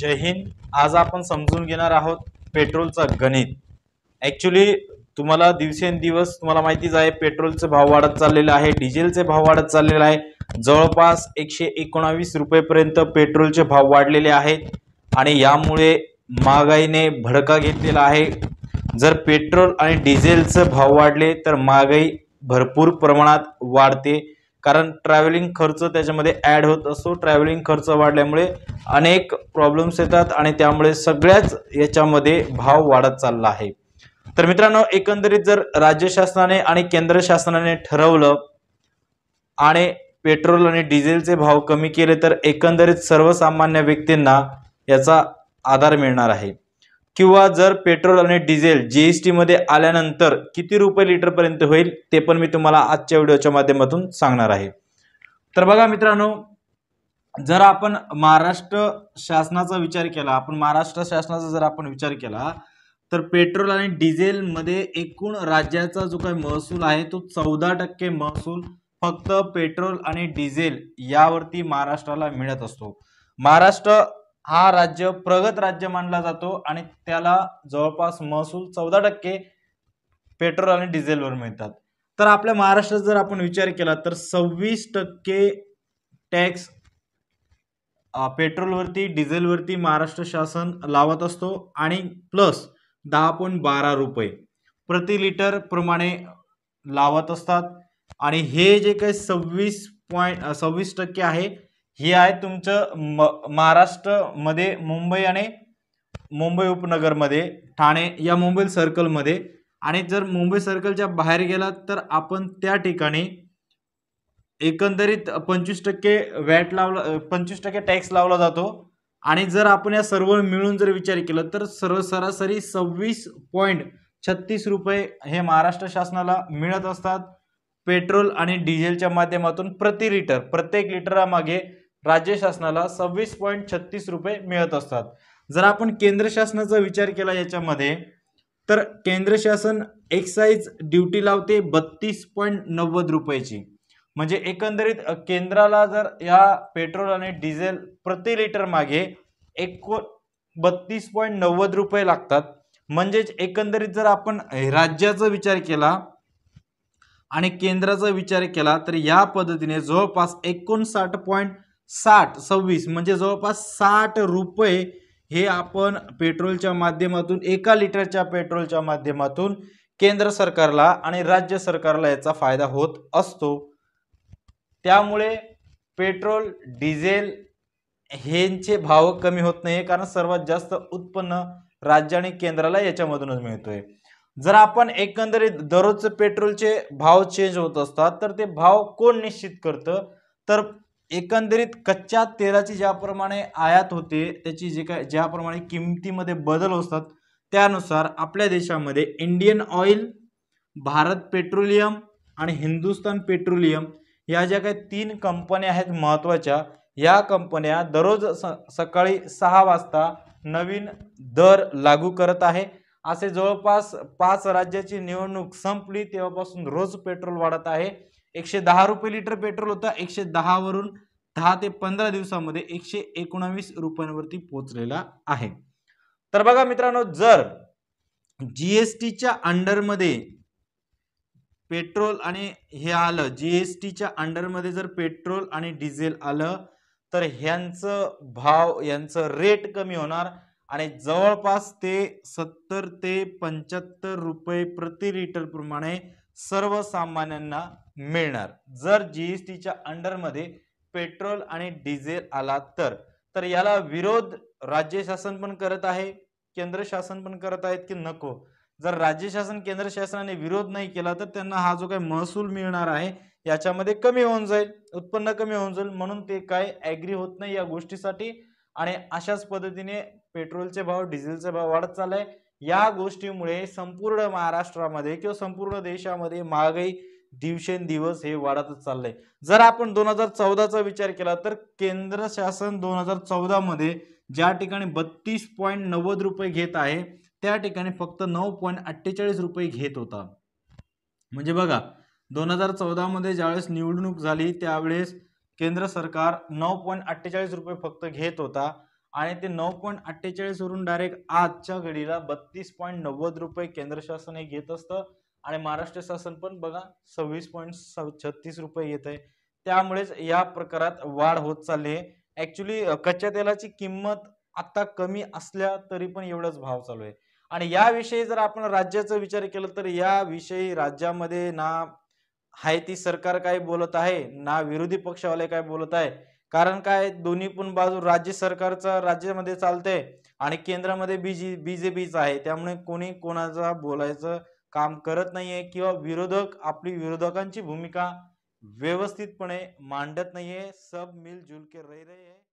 जय हिंद आज आपण समजून घेणार आहोत पेट्रोलचं गणित ॲक्च्युली तुम्हाला दिवसेंदिवस तुम्हाला माहितीच आहे पेट्रोलचे भाव वाढत चाललेला आहे डिझेलचे भाव वाढत चाललेले आहे जवळपास एकशे एकोणावीस रुपयेपर्यंत पेट्रोलचे भाव वाढलेले आहेत आणि यामुळे महागाईने भडका घेतलेला आहे जर पेट्रोल आणि डिझेलचं भाव वाढले तर महागाई भरपूर प्रमाणात वाढते कारण ट्रॅव्हलिंग खर्च त्याच्यामध्ये ॲड होत असतो ट्रॅव्हलिंग खर्च वाढल्यामुळे अनेक प्रॉब्लेम्स येतात आणि त्यामुळे सगळ्याच याच्यामध्ये भाव वाढत चालला आहे तर मित्रांनो एकंदरीत जर राज्य शासनाने आणि केंद्र शासनाने ठरवलं आणि पेट्रोल आणि डिझेलचे भाव कमी केले तर एकंदरीत सर्वसामान्य व्यक्तींना याचा आधार मिळणार आहे किंवा जर पेट्रोल आणि डिझेल जीएसटी मध्ये आल्यानंतर किती रुपये लिटरपर्यंत होईल ते पण मी तुम्हाला आजच्या व्हिडिओच्या माध्यमातून सांगणार आहे तर बघा मित्रांनो जर आपण महाराष्ट्र शासनाचा विचार केला आपण महाराष्ट्र शासनाचा जर आपण विचार केला तर पेट्रोल आणि डिझेलमध्ये एकूण राज्याचा जो काही महसूल आहे तो चौदा टक्के महसूल फक्त पेट्रोल आणि डिझेल यावरती महाराष्ट्राला मिळत असतो महाराष्ट्र हा राज्य प्रगत राज्य मानला जातो आणि त्याला जवळपास महसूल चौदा टक्के पेट्रोल आणि डिझेलवर मिळतात तर आपल्या महाराष्ट्रात जर आपण विचार केला तर सव्वीस टक्के टॅक्स पेट्रोलवरती डिझेलवरती महाराष्ट्र शासन लावत असतो आणि प्लस दहा पॉईंट बारा रुपये प्रति लिटर प्रमाणे लावत असतात आणि हे जे काही सव्वीस पॉईंट सव्वीस टक्के आहे हे आहे तुमचं म महाराष्ट्रमध्ये मुंबई आणि मुंबई उपनगरमध्ये ठाणे या मुंबई सर्कलमध्ये आणि जर मुंबई सर्कलच्या बाहेर गेलात तर आपण त्या ठिकाणी एकंदरीत पंचवीस टक्के वॅट लावला पंचवीस टक्के टॅक्स लावला जातो आणि जर आपण या सर्व मिळून जर विचार केला तर सर्व सरासरी सव्वीस पॉईंट छत्तीस रुपये हे महाराष्ट्र शासनाला मिळत असतात पेट्रोल आणि डिझेलच्या माध्यमातून प्रति लिटर प्रत्येक लिटरामागे राज्य शासनाला सव्वीस पॉईंट छत्तीस रुपये मिळत असतात जर आपण केंद्र शासनाचा विचार केला याच्यामध्ये तर केंद्र शासन एक्साईज ड्युटी लावते बत्तीस पॉईंट नव्वद रुपयाची म्हणजे एकंदरीत केंद्राला जर या पेट्रोल आणि डिझेल प्रति लिटर मागे एको बत्तीस पॉईंट नव्वद रुपये लागतात म्हणजेच एकंदरीत जर आपण राज्याचा विचार केला आणि केंद्राचा विचार केला तर या पद्धतीने जवळपास एकोणसाठ पॉईंट साठ सव्वीस म्हणजे जवळपास साठ रुपये हे आपण पेट्रोलच्या माध्यमातून एका लिटरच्या पेट्रोलच्या माध्यमातून केंद्र सरकारला आणि राज्य सरकारला याचा फायदा होत असतो त्यामुळे पेट्रोल डिझेल ह्यांचे भाव कमी होत नाही कारण सर्वात जास्त उत्पन्न राज्य आणि केंद्राला याच्यामधूनच मिळतोय जर आपण एकंदरीत दररोज पेट्रोलचे भाव चेंज होत असतात तर ते भाव कोण निश्चित करतं तर एकंदरीत कच्च्या तेलाची ज्याप्रमाणे आयात होते त्याची जे काय ज्याप्रमाणे किमतीमध्ये बदल होतात त्यानुसार आपल्या देशामध्ये इंडियन ऑइल भारत पेट्रोलियम आणि हिंदुस्तान पेट्रोलियम या ज्या काही तीन कंपन्या आहेत महत्त्वाच्या या कंपन्या दररोज स सकाळी सहा वाजता नवीन दर लागू करत आहे असे जवळपास पाच राज्याची निवडणूक संपली तेव्हापासून रोज पेट्रोल वाढत आहे एकशे दहा रुपये लिटर पेट्रोल होता एकशे दहावरून दहा ते पंधरा दिवसामध्ये एकशे एकोणावीस रुपयांवरती पोचलेला आहे तर बघा मित्रांनो जर जीएसटीच्या अंडरमध्ये पेट्रोल आणि हे आलं जीएसटीच्या अंडरमध्ये जर पेट्रोल आणि डिझेल आलं तर ह्यांचं भाव यांचं रेट कमी होणार आणि जवळपास ते सत्तर ते पंच्याहत्तर रुपये प्रति लिटर प्रमाणे सर्वसामान्यांना मिळणार जर जीएसटीच्या अंडरमध्ये पेट्रोल आणि डिझेल आला तर तर याला विरोध राज्य शासन पण करत आहे केंद्र शासन पण करत आहेत की नको जर राज्य शासन केंद्र शासनाने विरोध नाही केला तर त्यांना हा जो काही महसूल मिळणार आहे याच्यामध्ये कमी होऊन जाईल उत्पन्न कमी होऊन जाईल म्हणून ते काय ॲग्री होत नाही या गोष्टीसाठी आणि अशाच पद्धतीने पेट्रोलचे भाव डिझेलचे भाव वाढत चाललाय या गोष्टीमुळे संपूर्ण महाराष्ट्रामध्ये किंवा संपूर्ण देशामध्ये महागाई दिवसेंदिवस हे वाढतच चाललंय जर आपण दोन हजार चौदाचा विचार केला तर केंद्र शासन दोन हजार चौदामध्ये ज्या ठिकाणी बत्तीस पॉईंट नव्वद रुपये घेत आहे त्या ठिकाणी फक्त नऊ पॉईंट अठ्ठेचाळीस रुपये घेत होता म्हणजे बघा दोन हजार चौदामध्ये ज्यावेळेस निवडणूक झाली त्यावेळेस केंद्र सरकार नऊ पॉईंट अठ्ठेचाळीस रुपये फक्त घेत होता आणि ते नऊ पॉईंट अठ्ठेचाळीस वरून डायरेक्ट आजच्या घडीला बत्तीस पॉईंट नव्वद रुपये केंद्र शासन हे घेत असतं आणि महाराष्ट्र शासन पण बघा सव्वीस पॉईंट छत्तीस रुपये येत आहे त्यामुळेच या प्रकारात वाढ होत चालली आहे ऍक्च्युली कच्च्या तेलाची किंमत आता कमी असल्या तरी पण एवढाच भाव चालू आहे आणि याविषयी जर आपण राज्याचा विचार केला तर याविषयी राज्यामध्ये ना हाय ती सरकार काय बोलत आहे ना विरोधी पक्षवाले काय बोलत आहे कारण काय दोन्ही पण बाजू राज्य सरकारचा राज्यामध्ये चालतंय आणि केंद्रामध्ये बीजी बीजेपीच आहे त्यामुळे कोणी कोणाचा बोलायचं काम करत नाहीये किंवा विरोधक आपली विरोधकांची भूमिका व्यवस्थितपणे मांडत नाहीये सब मिलजुल के रह रहे